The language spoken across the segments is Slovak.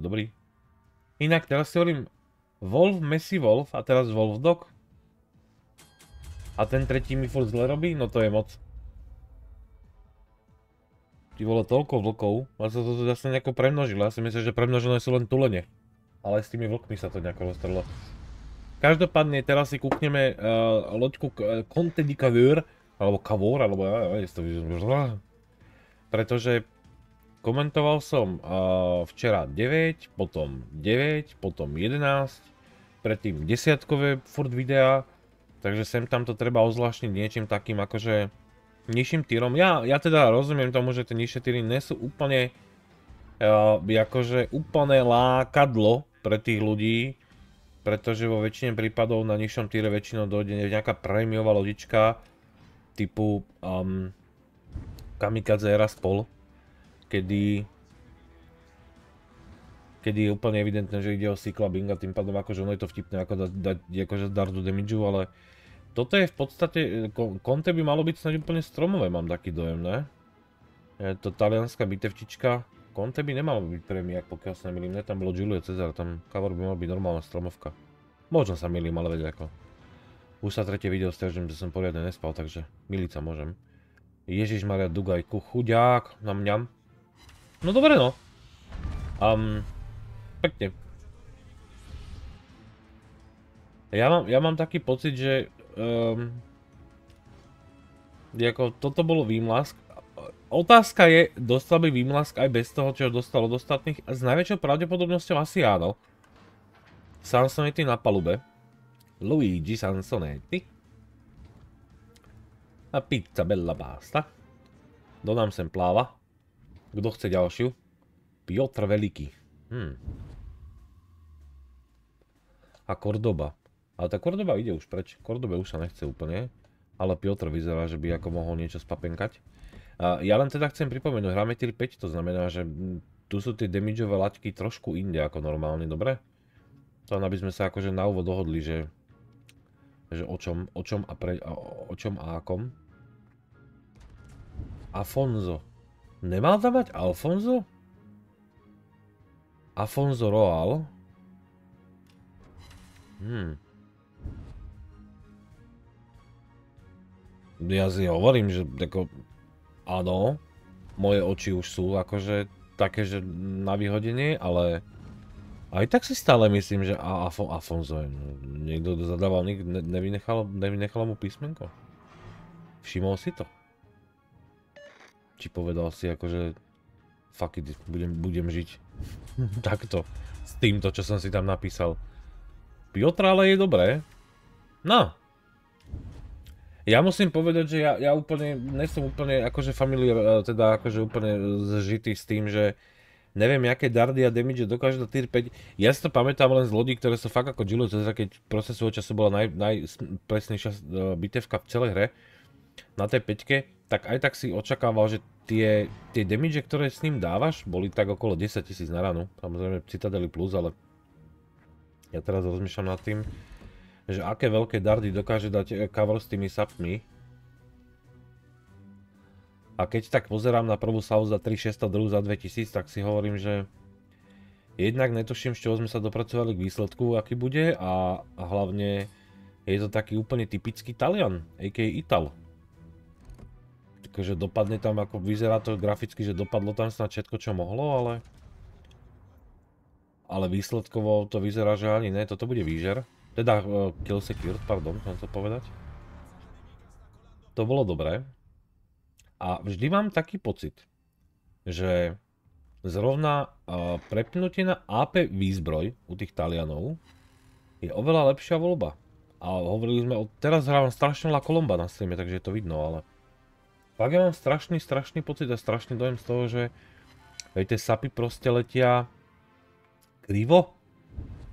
Dobrý. Inak teraz si hovorím Wolf, Messi, Wolf a teraz Wolf Dog. A ten tretí mi furt zle robí? No to je moc. Ty vole, toľko vlkov. Ale sa to zase nejako premnožilo. Ja si myslím, že premnožené sú len tulene. Ale s tými vlkmi sa to nejako roztrlo. Každopádne teraz si kúkneme uh, loďku Conte di Cavour. Alebo Cavour, alebo ja, ja, to Pretože komentoval som uh, včera 9, potom 9, potom 11, predtým desiatkové furt videá, takže sem tam to treba ozvláštniť niečím takým akože nižším týrom. Ja, ja teda rozumiem tomu, že tie nižšie týry nie sú úplne uh, akože úplne lákadlo pre tých ľudí, pretože vo väčšine prípadov na nižšom týre väčšinou dojde nejaká prémiová lodička typu um, ehm, Kamikaze Era spol kedy kedy je úplne evidentné, že ide o cyklabing a tým pádom akože ono je to vtipné ako dať, dať akože dar do damage ale toto je v podstate, konte by malo byť snáď úplne stromové, mám taký dojem, ne? Je to talianská bitevčička, konte by nemalo byť mňa, pokiaľ sa nemýlim, ne? Tam bolo Julio Cezar, tam cover by mal byť normálna stromovka. Možno sa milím, ale veď ako. Už sa tretie video stiažím, že som poriadne nespal, takže milica sa môžem. Ježiš Maria Dugajku, chuďák, na mňam. No dobre no. Um, pekne. Ja mám, ja mám taký pocit, že um, ako toto bolo výmlask. Otázka je, dostal by výmlask aj bez toho, čo dostal od ostatných? s najväčšou pravdepodobnosťou asi áno. Sansonetti na palube. Luigi Sansonetti. A pizza, bella pasta. Donám sem pláva. Kto chce ďalšiu? Piotr Veliký. Hmm. A Kordoba. Ale tá Kordoba ide už preč. Kordobe už sa nechce úplne. Ale Piotr vyzerá, že by ako mohol niečo spapenkať. A ja len teda chcem pripomenúť, hráme tier 5, to znamená, že tu sú tie damageové laťky trošku inde ako normálne, dobre? To aby sme sa akože na úvod dohodli, že, že o, čom, o, čom a pre, o, o čom a akom. Afonzo. Nemal dávať Alfonso? Alfonso Roal? Hmm. Ja si hovorím, že ako... Áno, moje oči už sú akože také, že na vyhodenie, ale... Aj tak si stále myslím, že a, Afonso je... No, niekto zadával, ne, nevynechalo mu písmenko. Všimol si to či povedal si akože fuck it, budem, budem žiť takto, s týmto, čo som si tam napísal. Piotr ale je dobré. No. Ja musím povedať, že ja, ja úplne, som úplne akože familiar, eh, teda akože úplne zžitý s tým, že neviem, aké dardy a damage dokáže na tier 5. Ja si to pamätám len z lodí, ktoré sú fakt ako Jillu Cezar, keď proste svojho času bola naj, najpresnejšia eh, bitevka v celej hre na tej 5 tak aj tak si očakával, že tie, tie damage, ktoré s ním dávaš, boli tak okolo 10 tisíc na ranu. Samozrejme Citadeli plus, ale ja teraz rozmýšľam nad tým, že aké veľké dardy dokáže dať eh, cover s tými sapmi. A keď tak pozerám na prvú South za 3600, druhú za 2000, tak si hovorím, že jednak netuším, z čoho sme sa dopracovali k výsledku, aký bude a, a hlavne je to taký úplne typický Talian, a.k.a. Ital akože dopadne tam, ako vyzerá to graficky, že dopadlo tam snad všetko, čo mohlo, ale... Ale výsledkovo to vyzerá, že ani ne, toto bude výžer. Teda uh, kill secured, pardon, chcem to povedať. To bolo dobré. A vždy mám taký pocit, že zrovna uh, prepnutie na AP výzbroj u tých Talianov je oveľa lepšia voľba. A hovorili sme, o, teraz hrávam strašne veľa kolomba na streame, takže je to vidno, ale Fakt ja mám strašný, strašný pocit a strašný dojem z toho, že aj tie sapy proste letia krivo.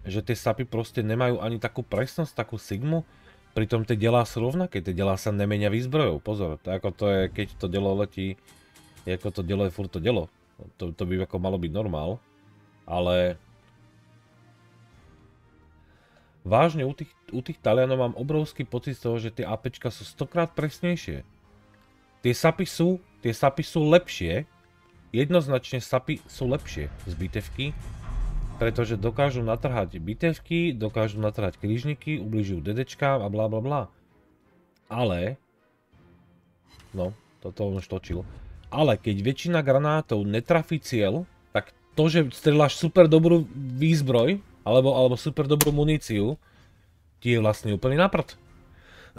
Že tie sapy proste nemajú ani takú presnosť, takú sigmu. Pritom tie delá sú rovnaké, tie delá sa nemenia výzbrojou. Pozor, to ako to je, keď to delo letí, ako to delo je furt to delo. To, to by ako malo byť normál. Ale vážne u tých, u tých Talianov mám obrovský pocit z toho, že tie APčka sú stokrát presnejšie. Tie sapy sú, tie sapy sú lepšie. Jednoznačne sapy sú lepšie z bitevky, pretože dokážu natrhať bitevky, dokážu natrhať krížniky, ubližujú dedečkám a bla bla bla. Ale, no, toto on točil. Ale keď väčšina granátov netrafí cieľ, tak to, že strieľaš super dobrú výzbroj, alebo, alebo super dobrú muníciu, ti je vlastne úplný naprd.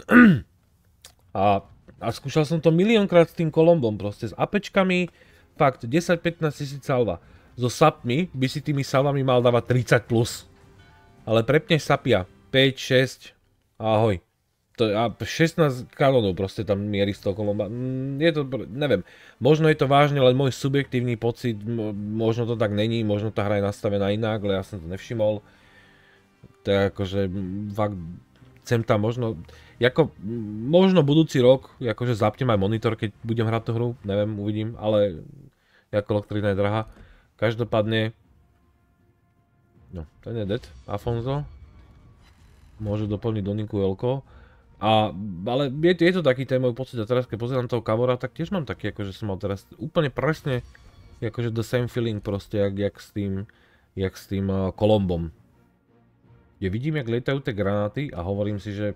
A a skúšal som to miliónkrát s tým kolombom, proste s apečkami, fakt 10-15 tisíc salva. So sapmi by si tými salvami mal dávať 30+. Plus. Ale prepneš sapia 5, 6, ahoj. To, a 16 kanónov proste tam mierí z toho kolomba. Mm, je to, neviem, možno je to vážne len môj subjektívny pocit, možno to tak není, možno tá hra je nastavená inak, ale ja som to nevšimol. To je akože fakt chcem tam možno... Jako, možno budúci rok, akože zapnem aj monitor, keď budem hrať tú hru, neviem, uvidím, ale ako elektrina je drahá. Každopádne, no, ten je dead, Afonso. Môže doplniť Doninku Elko. A, ale je, je to taký ten môj pocit a teraz keď pozerám toho Kavora, tak tiež mám taký, akože som mal teraz úplne presne akože the same feeling proste, jak, jak s tým, jak s tým uh, Kolombom. vidím, jak lietajú tie granáty a hovorím si, že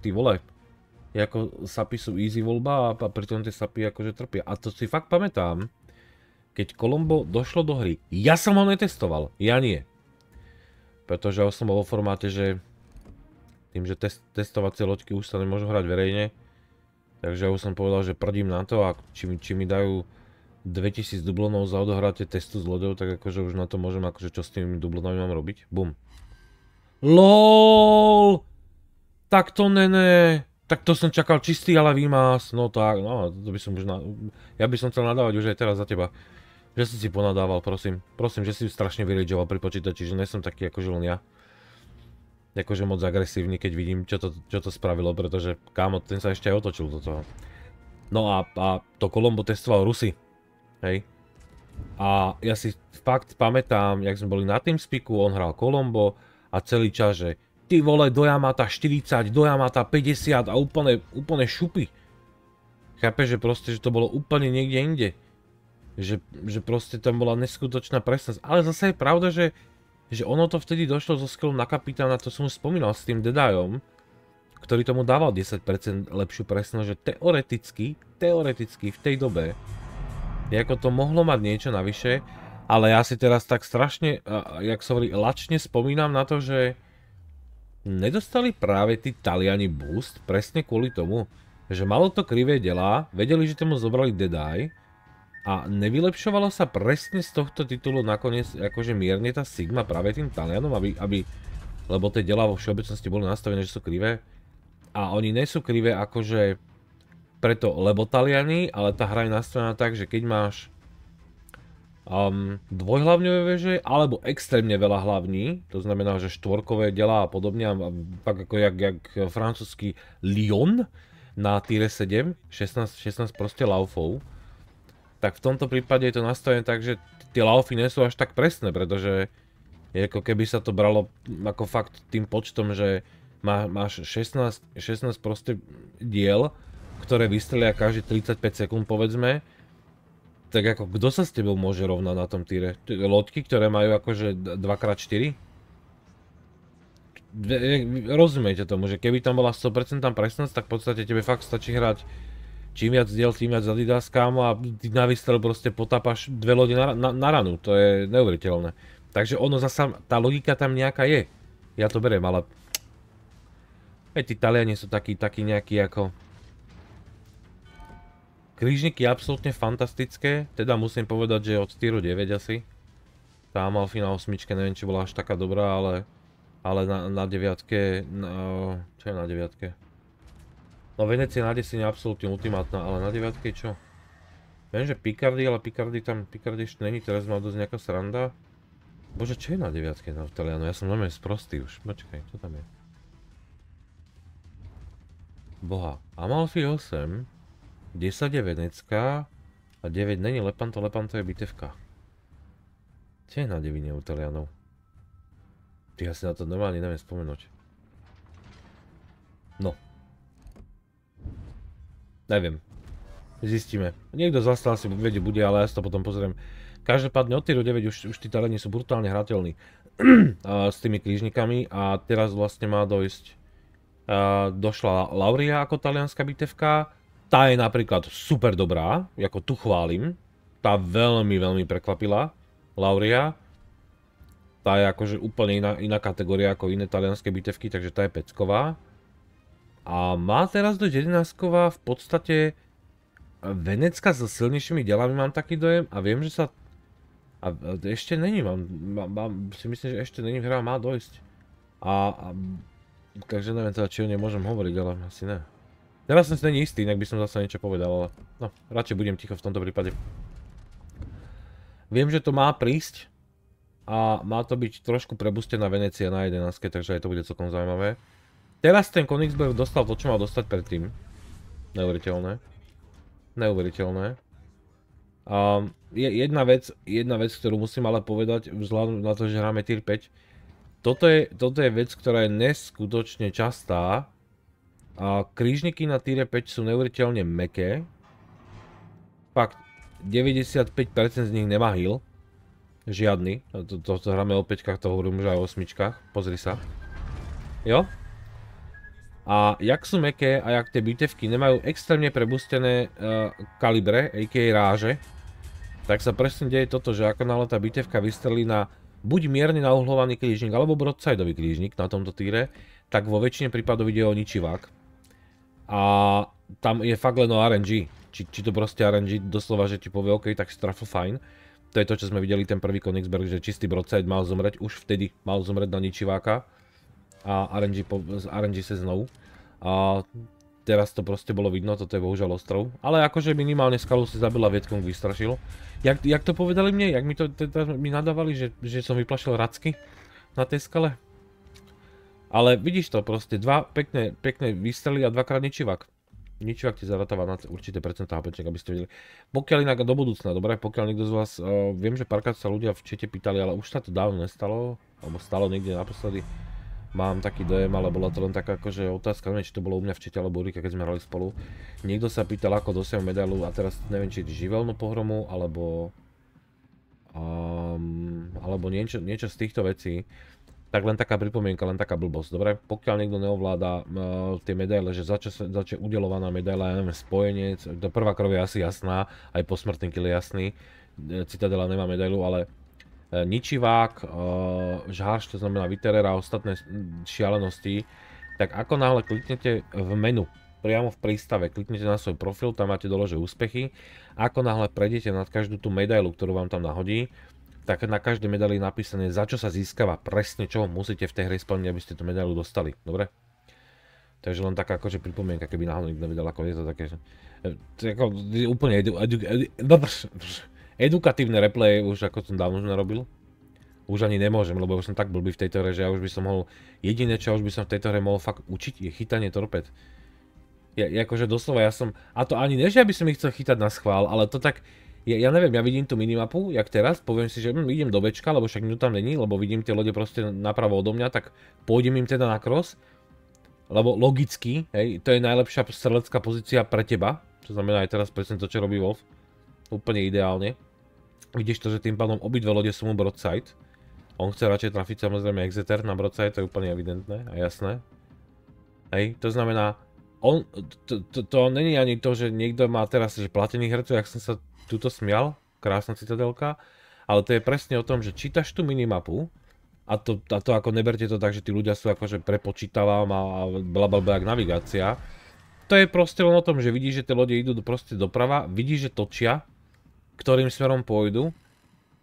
ty vole, ako sapy sú easy voľba a pritom tie sapy akože trpia. A to si fakt pamätám, keď Kolombo došlo do hry. Ja som ho netestoval, ja nie. Pretože ja som bol vo formáte, že tým, že test, testovacie loďky už sa nemôžu hrať verejne, takže ja už som povedal, že prdím na to a či, či mi dajú 2000 dublonov za odohráte testu s loďou, tak akože už na to môžem, akože čo s tými dublonami mám robiť? Bum. LOL! tak to ne, ne, tak to som čakal čistý, ale výmaz, no tak, no, to by som už, na, ja by som chcel nadávať už aj teraz za teba. Že si si ponadával, prosím, prosím, že si strašne vyrageoval pri počítači, že nesom taký akože len ja. Akože moc agresívny, keď vidím, čo to, čo to spravilo, pretože kámo, ten sa ešte aj otočil do toho. No a, a to Kolombo testoval Rusy, hej. A ja si fakt pamätám, jak sme boli na Teamspeaku, on hral Kolombo a celý čas, že ty vole do Yamata 40, do Yamata 50 a úplne, úplne šupy. Chápeš, že proste, že to bolo úplne niekde inde. Že, že proste tam bola neskutočná presnosť. Ale zase je pravda, že, že ono to vtedy došlo zo skillom na kapitána, to som už spomínal s tým Dedajom, ktorý tomu dával 10% lepšiu presnosť, že teoreticky, teoreticky v tej dobe, ako to mohlo mať niečo navyše, ale ja si teraz tak strašne, jak sa hovorí, lačne spomínam na to, že Nedostali práve tí Taliani boost presne kvôli tomu, že malo to krivé delá, vedeli, že tomu zobrali Dead Eye a nevylepšovalo sa presne z tohto titulu nakoniec akože mierne tá Sigma práve tým Talianom, aby, aby lebo tie delá vo všeobecnosti boli nastavené, že sú krivé a oni nie sú krivé akože preto lebo Taliani, ale tá hra je nastavená tak, že keď máš um, dvojhlavňové veže alebo extrémne veľa hlavní, to znamená, že štvorkové delá a podobne, tak ako jak, jak francúzsky Lyon na Tire 7, 16, 16 proste laufov, tak v tomto prípade je to nastavené tak, že tie laufy nie sú až tak presné, pretože je ako keby sa to bralo ako fakt tým počtom, že má, máš 16, 16 proste diel, ktoré vystrelia každý 35 sekúnd povedzme, tak ako, kto sa s tebou môže rovnať na tom týre? Lodky, ktoré majú akože 2x4? E, rozumiete tomu, že keby tam bola 100% presnosť, tak v podstate tebe fakt stačí hrať čím viac diel, tým viac Adidas, kámo, a ty na výstrel proste potápaš dve lodi na, ranu, to je neuveriteľné. Takže ono zasa, tá logika tam nejaká je. Ja to beriem, ale... Veď tí Taliani sú takí, takí nejakí ako... Krížnik absolútne fantastické, teda musím povedať, že od Tyru 9 asi. Tá Amalfina 8, neviem či bola až taká dobrá, ale, ale na, na 9, na, čo je na deviatke? No Venecia na 10 je absolútne ultimátna, ale na 9 čo? Viem, že Picardy, ale Picardy tam, Picardy ešte není, teraz má dosť nejaká sranda. Bože, čo je na 9 na Taliano? Ja som veľmi sprostý už, počkaj, čo tam je? Boha, Amalfi 8? 10 je Venecká a 9 není Lepanto, Lepanto je bitevka. je na devine u Talianov. Ty asi na to normálne neviem spomenúť. No. Neviem. Zistíme. Niekto zastal si vedie bude, ale ja si to potom pozriem. Každopádne od týru 9 už, už tí Taliani sú brutálne hrateľní s tými krížnikami a teraz vlastne má dojsť došla Lauria ako talianská bitevka tá je napríklad super dobrá, ako tu chválim. Tá veľmi, veľmi prekvapila Lauria. Tá je akože úplne iná, iná kategória ako iné talianské bitevky, takže tá je pecková. A má teraz do 11 v podstate Venecka so silnejšími delami mám taký dojem a viem, že sa... A ešte není, mám, mám, si myslím, že ešte není hra, má dojsť. A, a takže neviem teda, či o nej môžem hovoriť, ale asi ne. Teraz som si není istý, inak by som zase niečo povedal, ale no, radšej budem ticho v tomto prípade. Viem, že to má prísť a má to byť trošku prebustená Venecia na 11, takže aj to bude celkom zaujímavé. Teraz ten Konigsberg dostal to, čo mal dostať predtým. Neuveriteľné. Neuveriteľné. Um, je jedna vec, jedna vec, ktorú musím ale povedať, vzhľadom na to, že hráme tier 5. Toto je, toto je vec, ktorá je neskutočne častá a krížniky na Tire 5 sú neuveriteľne meké. Fakt, 95% z nich nemá heal. Žiadny. to, to hráme o 5, to hovorím už aj o 8. Pozri sa. Jo? A jak sú meké a jak tie bitevky nemajú extrémne prebustené uh, kalibre, a.k.a. ráže, tak sa presne deje toto, že ako náhle tá bitevka vystrelí na buď mierne nauhlovaný krížnik, alebo broadsideový krížnik na tomto týre, tak vo väčšine prípadov ide o ničivák a tam je fakt len o RNG. Či, či to proste RNG doslova, že ti povie, OK, tak strafl fajn. To je to, čo sme videli ten prvý Konigsberg, že čistý brodside mal zomrieť, už vtedy mal zomrieť na ničiváka a RNG, po, RNG sa znovu. A teraz to proste bolo vidno, toto je bohužiaľ ostrov. Ale akože minimálne skalu si zabila, Vietkong vystrašil. Jak, jak to povedali mne, jak mi to teda mi nadávali, že, že som vyplašil racky na tej skale? Ale vidíš to proste, dva pekné, pekné výstrely a dvakrát ničivák. Ničivák ti zaratáva na určité percentá HPček, aby ste vedeli. Pokiaľ inak do budúcna, dobre, pokiaľ niekto z vás, uh, viem, že párkrát sa ľudia v čete pýtali, ale už sa to dávno nestalo, alebo stalo niekde naposledy. Mám taký dojem, ale bola to len taká akože otázka, neviem, či to bolo u mňa v čete alebo Urika, keď sme hrali spolu. Niekto sa pýtal, ako dosiahol medailu a teraz neviem, či živelnú pohromu, alebo... Um, alebo niečo, niečo z týchto vecí tak len taká pripomienka, len taká blbosť, dobre? Pokiaľ niekto neovláda uh, tie medaile, že začne udelovaná medaila, ja neviem, spojenec, to prvá krv je asi jasná, aj posmrtný kill je jasný, e, Citadela nemá medailu, ale e, ničivák, žharš, to znamená vyterer a ostatné šialenosti, tak ako náhle kliknete v menu, priamo v prístave, kliknete na svoj profil, tam máte dole, že úspechy, ako náhle prejdete nad každú tú medailu, ktorú vám tam nahodí, tak na každej medali je napísané, za čo sa získava, presne čo musíte v tej hre splniť, aby ste tú medailu dostali. Dobre? Takže len taká akože pripomienka, keby náhodou nikto nevedel, ako je to také, že... To je ako úplne edu, edu, edu, no, edukatívne replay už ako som dávno už narobil. Už ani nemôžem, lebo už som tak blbý v tejto hre, že ja už by som mohol... Jediné, čo už by som v tejto hre mohol fakt učiť, je chytanie torped. Ja, akože doslova ja som... A to ani ne, že ja by som ich chcel chytať na schvál, ale to tak ja, ja neviem, ja vidím tú minimapu, jak teraz, poviem si, že hm, idem do Bčka, lebo však nikto tam není, lebo vidím tie lode proste napravo odo mňa, tak pôjdem im teda na cross, lebo logicky, hej, to je najlepšia strelecká pozícia pre teba, to znamená aj teraz presne to, čo robí Wolf, úplne ideálne. Vidíš to, že tým pádom obidve lode sú mu broadside, on chce radšej trafiť samozrejme Exeter na broadside, to je úplne evidentné a jasné. Hej, to znamená, on, to, to, to není ani to, že niekto má teraz že platených hercov, jak som sa tuto smial, krásna citadelka, ale to je presne o tom, že čítaš tú minimapu a to, a to ako neberte to tak, že tí ľudia sú akože prepočítavam a, blablabla jak navigácia. To je proste len o tom, že vidíš, že tie lode idú proste doprava, vidíš, že točia, ktorým smerom pôjdu,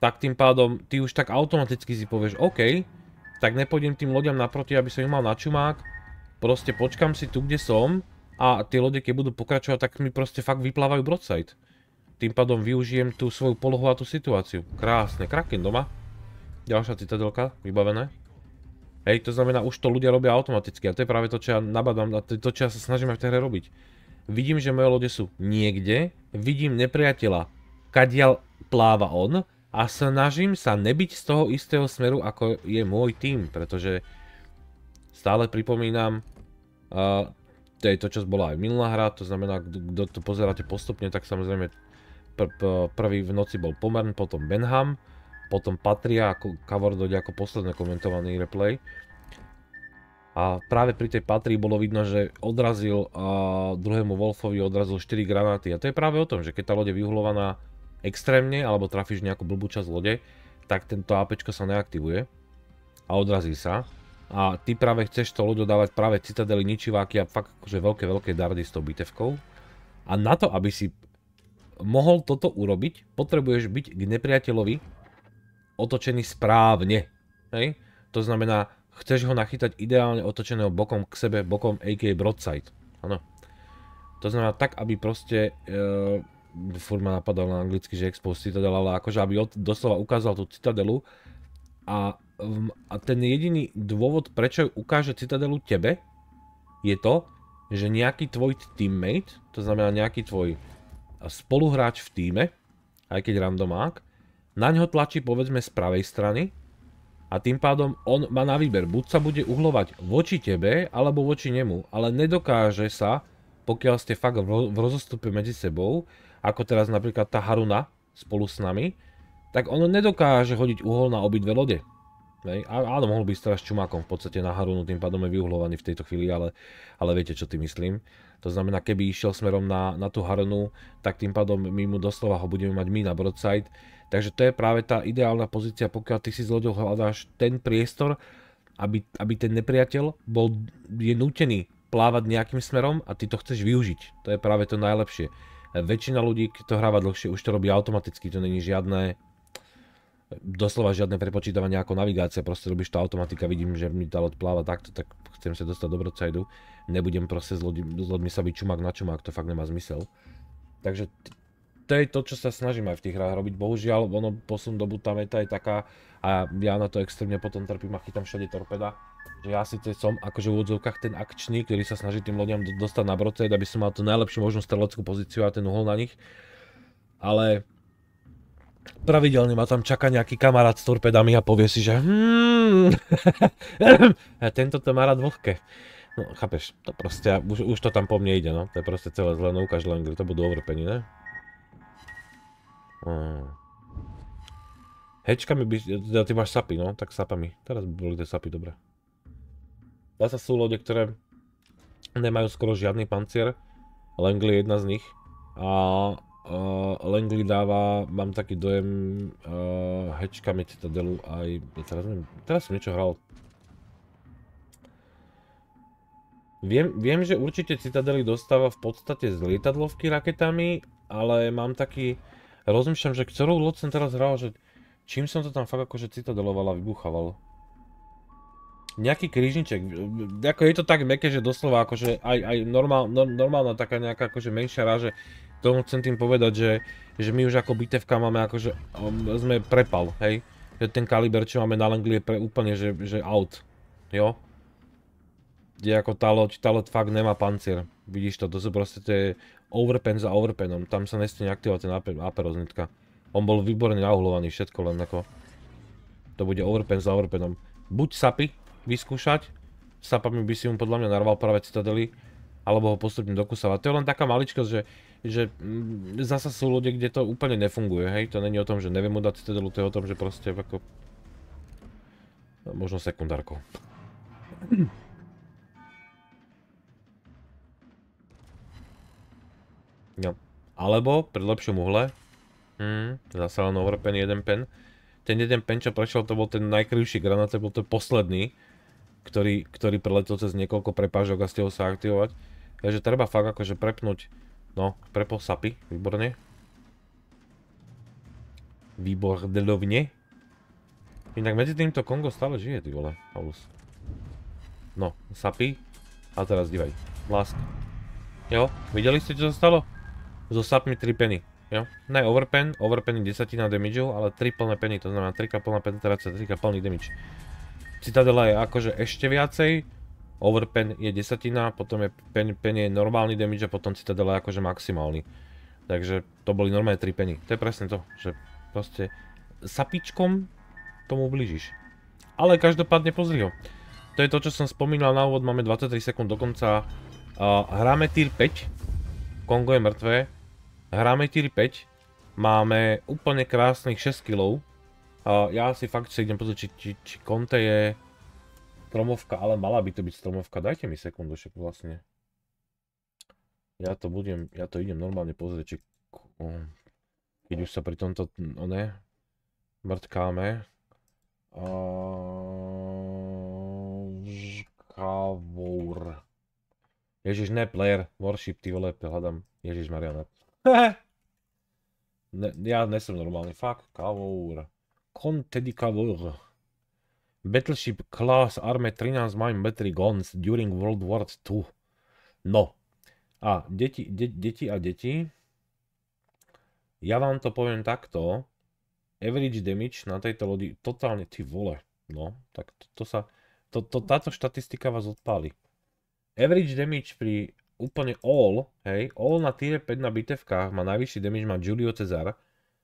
tak tým pádom ty už tak automaticky si povieš, OK, tak nepôjdem tým loďam naproti, aby som ich mal na čumák, proste počkam si tu, kde som a tie lode, keď budú pokračovať, tak mi proste fakt vyplávajú broadside. Tým pádom využijem tú svoju polohu a tú situáciu. Krásne, kraken doma. Ďalšia citadelka, vybavené. Hej, to znamená, už to ľudia robia automaticky a to je práve to, čo ja nabadám a to, čo ja sa snažím aj v tej hre robiť. Vidím, že moje lode sú niekde, vidím nepriateľa, kadiaľ pláva on a snažím sa nebyť z toho istého smeru, ako je môj tým, pretože stále pripomínam, uh, to je to, čo bola aj minulá hra, to znamená, kto to pozeráte postupne, tak samozrejme pr- pr- prvý v noci bol Pomern, potom Benham, potom Patria ako cover doď ako posledné komentovaný replay. A práve pri tej patrii bolo vidno, že odrazil a druhému Wolfovi odrazil 4 granáty. A to je práve o tom, že keď tá loď je vyhulovaná extrémne, alebo trafíš nejakú blbú časť lode, tak tento AP sa neaktivuje a odrazí sa. A ty práve chceš to loď dávať práve citadely ničiváky a fakt akože veľké, veľké dardy s tou bitevkou. A na to, aby si mohol toto urobiť, potrebuješ byť k nepriateľovi otočený správne. Hej? To znamená, chceš ho nachytať ideálne otočeného bokom k sebe, bokom AK broadside. Áno. To znamená tak, aby proste, e, furt ma napadal na anglicky, že expo citadel, ale akože aby od, doslova ukázal tú citadelu a, a ten jediný dôvod, prečo ukáže citadelu tebe, je to, že nejaký tvoj teammate, to znamená nejaký tvoj spoluhráč v týme, aj keď randomák, na ňo tlačí povedzme z pravej strany a tým pádom on má na výber, buď sa bude uhlovať voči tebe, alebo voči nemu, ale nedokáže sa, pokiaľ ste fakt v rozostupe medzi sebou, ako teraz napríklad tá Haruna spolu s nami, tak on nedokáže hodiť uhol na obidve lode. Hej. áno, mohol byť teraz čumákom v podstate na Harunu, tým pádom je vyuhlovaný v tejto chvíli, ale, ale viete, čo ty myslím. To znamená, keby išiel smerom na, na tú Haronu, tak tým pádom my mu doslova ho budeme mať my na broadside. Takže to je práve tá ideálna pozícia, pokiaľ ty si z loďou hľadáš ten priestor, aby, aby ten nepriateľ bol, je nutený plávať nejakým smerom a ty to chceš využiť. To je práve to najlepšie. Väčšina ľudí, kto hráva dlhšie, už to robí automaticky, to není žiadne doslova žiadne prepočítavanie ako navigácia, proste robíš tá automatika, vidím, že mi tá loď pláva takto, tak chcem sa dostať do Broadsideu, nebudem proste s, lodi, s loďmi sa byť čumák na čumák, to fakt nemá zmysel. Takže to je to, čo sa snažím aj v tých hrách robiť, bohužiaľ, ono posun dobu tá meta je taká a ja na to extrémne potom trpím a chytám všade torpeda, že ja síce som akože v úvodzovkách ten akčný, ktorý sa snaží tým loďam dostať na Broadsaid, aby som mal tú najlepšiu možnú streleckú pozíciu a ten uhol na nich, ale pravidelne ma tam čaká nejaký kamarát s torpedami a povie si, že hmm, tento to má rád vlhké. No, chápeš, to proste, už, už to tam po mne ide, no. To je proste celé zle, no ukáž len, to budú overpeni, ne? Hmm. Hečkami by, ja, ty máš sapy, no, tak sapami. Teraz by boli tie sapy, dobre. Zase sú lode, ktoré nemajú skoro žiadny pancier. Langley je jedna z nich. A Uh, Langley dáva, mám taký dojem, uh, hečkami Citadelu aj, teraz neviem, teraz som niečo hral. Viem, viem, že určite Citadeli dostáva v podstate z lietadlovky raketami, ale mám taký, rozmýšľam, že ktorú loď som teraz hral, že čím som to tam fakt akože Citadeloval a vybuchával. Nejaký krížniček, ako je to tak meké, že doslova akože aj, aj normál, no, normálna taká nejaká akože menšia ráže, to chcem tým povedať, že, že my už ako bitevka máme akože, sme prepal, hej. Že ten kaliber, čo máme na Langley je pre, úplne, že, že out, jo. Je ako tá loď, tá loď fakt nemá pancier. Vidíš to, to sú proste, tie je overpen za overpenom, tam sa nestane aktivovať ten AP, roznitka. On bol výborne nauhlovaný, všetko len ako. To bude overpen za overpenom. Buď sapy vyskúšať, sapami by si mu podľa mňa narval práve citadely, alebo ho postupne dokusovať. To je len taká maličkosť, že, že mm, zasa sú ľudia, kde to úplne nefunguje, hej, to není o tom, že neviem dať cedelu, to je o tom, že proste ako... No, možno sekundárko. No. Alebo pri lepšom uhle, hm, zase len overpen jeden pen, ten jeden pen, čo prešiel, to bol ten najkrivší granát, to bol ten posledný, ktorý, ktorý preletol cez niekoľko prepážok a stihol sa aktivovať. Takže treba fakt akože prepnúť, no, prepol sapy, výborne. Výbor Inak medzi týmto Kongo stále žije, ty vole, Paulus. No, sapy. A teraz divaj, vlask. Jo, videli ste, čo sa stalo? So sapmi 3 peny. Jo, ne overpen, overpen 10 na damage, ale 3 plné peny, to znamená 3 plná penetrácia, 3 plný damage. Citadela je akože ešte viacej, overpen je desatina, potom je pen, pen je normálny damage a potom citadela je akože maximálny. Takže to boli normálne 3 peny. To je presne to, že proste sapičkom tomu blížiš. Ale každopádne pozri ho. To je to, čo som spomínal na úvod, máme 23 sekúnd dokonca. Uh, hráme tier 5, Kongo je mŕtve, Hráme tier 5, máme úplne krásnych 6 kg. Uh, ja si fakt si idem pozrieť, či, či, či Konte je Stromovka, ale mala by to byť stromovka. Dajte mi sekundu, však vlastne. Ja to budem, ja to idem normálne pozrieť, či... Keď už sa pri tomto, one, no mrtkáme. Kavour. Ježiš, ne, player, worship, ty vole, hľadám. Ježiš, Mariana. ne, ja nesem normálny, fakt, Kavour. tedy Kavour. Battleship Class Arme 13 Mine Battery Guns during World War II. No. A deti, de, deti a deti. Ja vám to poviem takto. Average damage na tejto lodi totálne ty vole. No, tak to, to sa... To, to, táto štatistika vás odpáli. Average damage pri úplne all, hej, all na tier 5 na bitevkách má najvyšší damage má Julio Cezar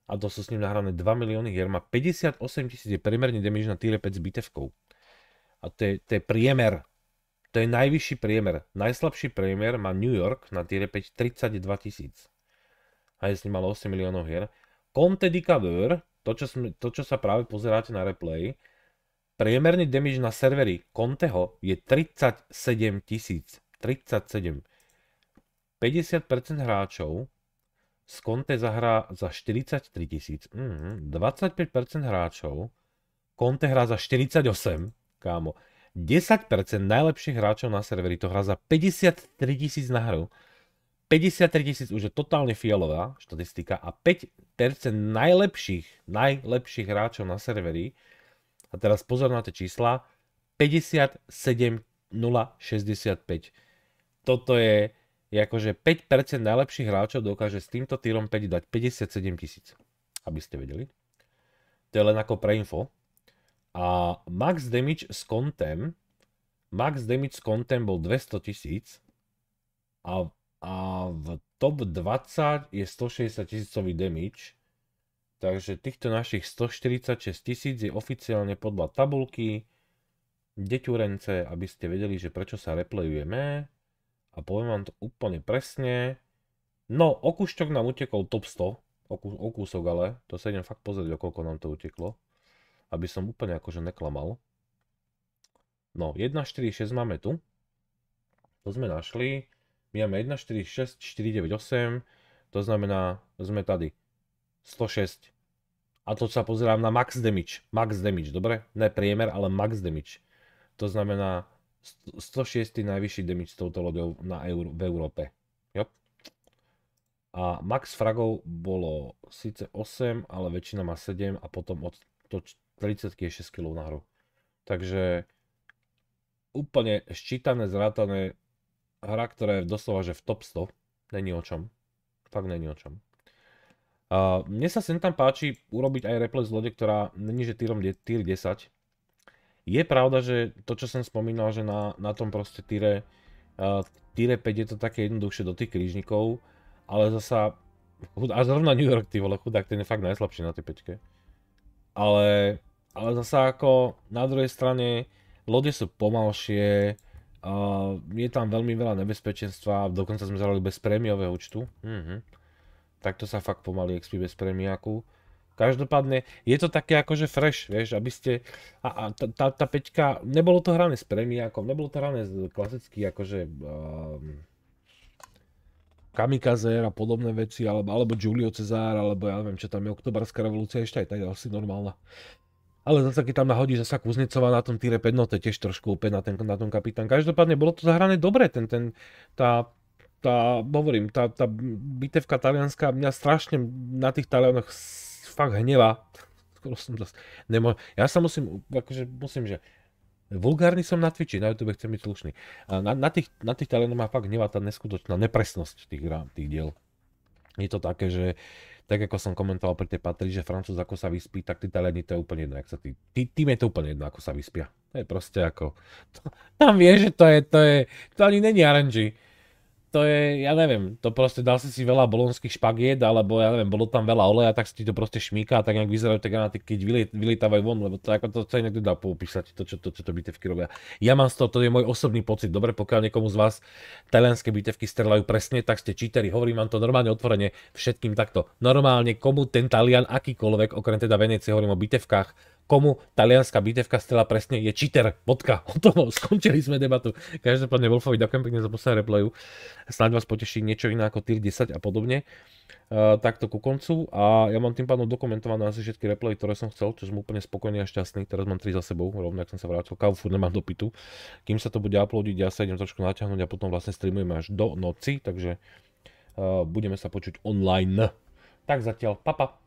a to sú s ním nahrané 2 milióny hier, má 58 tisíc je priemerne damage na týle 5 s bitevkou. A to je, to je priemer. To je najvyšší priemer. Najslabší priemer má New York na týle 5 32 tisíc. A je s ním malo 8 miliónov hier. Conte Decaver, to to čo sa práve pozeráte na replay, priemerný damage na servery Conteho je 37 tisíc. 37. 50% hráčov Skonte zahrá za 43 tisíc. Mm, 25% hráčov. Conte hrá za 48, kámo. 10% najlepších hráčov na serveri to hrá za 53 tisíc na hru. 53 tisíc už je totálne fialová štatistika a 5% najlepších, najlepších hráčov na serveri. A teraz pozor na tie čísla. 57 065. Toto je je akože 5% najlepších hráčov dokáže s týmto týrom 5 dať 57 tisíc. Aby ste vedeli. To je len ako pre info. A max damage s kontem, max damage s kontem bol 200 tisíc a, a v top 20 je 160 tisícový damage. Takže týchto našich 146 tisíc je oficiálne podľa tabulky deťurence, aby ste vedeli, že prečo sa replayujeme a poviem vám to úplne presne. No, okúšťok nám utekol top 100, okúsok ale, to sa idem fakt pozrieť, o koľko nám to uteklo, aby som úplne akože neklamal. No, 1,46 máme tu, to sme našli, my máme 146498, to znamená, sme tady 106. A to sa pozerám na max damage, max damage, dobre? Ne priemer, ale max damage. To znamená, 106. najvyšší damage s touto loďou na Eur- v Európe. A max fragov bolo síce 8, ale väčšina má 7 a potom od to 30 je 6 kg hru. Takže úplne ščítané, zrátané hra, ktorá je doslova že v top 100. Není o čom. Fakt není o čom. Uh, mne sa sem tam páči urobiť aj replay z lode, ktorá není že tier 10, je pravda, že to, čo som spomínal, že na, na tom proste tyre, uh, tyre 5 je to také jednoduchšie do tých krížnikov, ale zasa, a zrovna New York, ty vole, chudák, ten je fakt najslabší na tej pečke. Ale, ale zasa ako na druhej strane, lode sú pomalšie, uh, je tam veľmi veľa nebezpečenstva, dokonca sme zahrali bez prémiového účtu. Mhm. Tak to sa fakt pomaly XP bez prémiaku. Každopádne je to také akože fresh, vieš, aby ste... A, a tá, tá peťka, nebolo to hrané s premiákom, nebolo to hrané klasicky akože... Um, kamikaze a podobné veci, alebo, alebo Giulio Cezár, alebo ja neviem, čo tam je, oktobarská revolúcia, ešte aj tak asi normálna. Ale zase, keď tam nahodí zasa Kuznecová na tom týre pednote, tiež trošku opäť na, ten, na tom kapitán. Každopádne bolo to zahrané dobre, ten, ten, tá, tá, hovorím, tá, tá bitevka talianská, mňa strašne na tých Talianoch fakt hnevá. Skoro som zas... Nemo... Ja sa musím, akože musím, že vulgárny som na Twitchi, na YouTube chcem byť slušný. A na, na tých, na tých ma fakt hnevá tá neskutočná nepresnosť tých, tých diel. Je to také, že tak ako som komentoval pri tej patri, že Francúz ako sa vyspí, tak tí Taliani to je úplne jedno, sa tý, tý, tým je to úplne jedno, ako sa vyspia. To je proste ako, to, tam vie, že to je, to je, to ani není RNG to je, ja neviem, to proste dal si si veľa bolonských špagiet, alebo ja neviem, bolo tam veľa oleja, tak si ti to proste šmíka a tak nejak vyzerajú tie granáty, keď vylietávajú von, lebo to ako to, to inak nedá popísať, to čo, to, čo to bitevky robia. Ja mám z toho, to je môj osobný pocit, dobre, pokiaľ niekomu z vás talianské bitevky strelajú presne, tak ste číteri, hovorím vám to normálne otvorene všetkým takto. Normálne komu ten Talian akýkoľvek, okrem teda Venecie, hovorím o bitevkách, komu talianská bitevka stela presne je čiter. Bodka. tom skončili sme debatu. Každopádne Wolfovi ďakujem pekne za posledné replayu. Snáď vás poteší niečo iné ako tier 10 a podobne. Uh, e, takto ku koncu a ja mám tým pádom dokumentované asi všetky replaye, ktoré som chcel, čo som úplne spokojný a šťastný. Teraz mám 3 za sebou, rovno ak som sa vrátil. Kávu furt nemám do pitu. Kým sa to bude uploadiť, ja sa idem trošku naťahnuť a potom vlastne streamujeme až do noci, takže e, budeme sa počuť online. Tak zatiaľ, papa. Pa.